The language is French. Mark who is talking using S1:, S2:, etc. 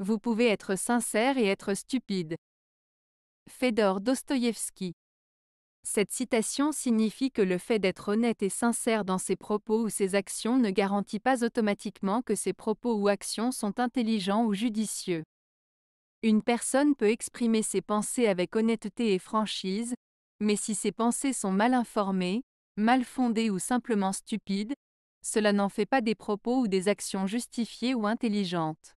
S1: Vous pouvez être sincère et être stupide. Fédor Dostoïevski. Cette citation signifie que le fait d'être honnête et sincère dans ses propos ou ses actions ne garantit pas automatiquement que ses propos ou actions sont intelligents ou judicieux. Une personne peut exprimer ses pensées avec honnêteté et franchise, mais si ses pensées sont mal informées, mal fondées ou simplement stupides, cela n'en fait pas des propos ou des actions justifiées ou intelligentes.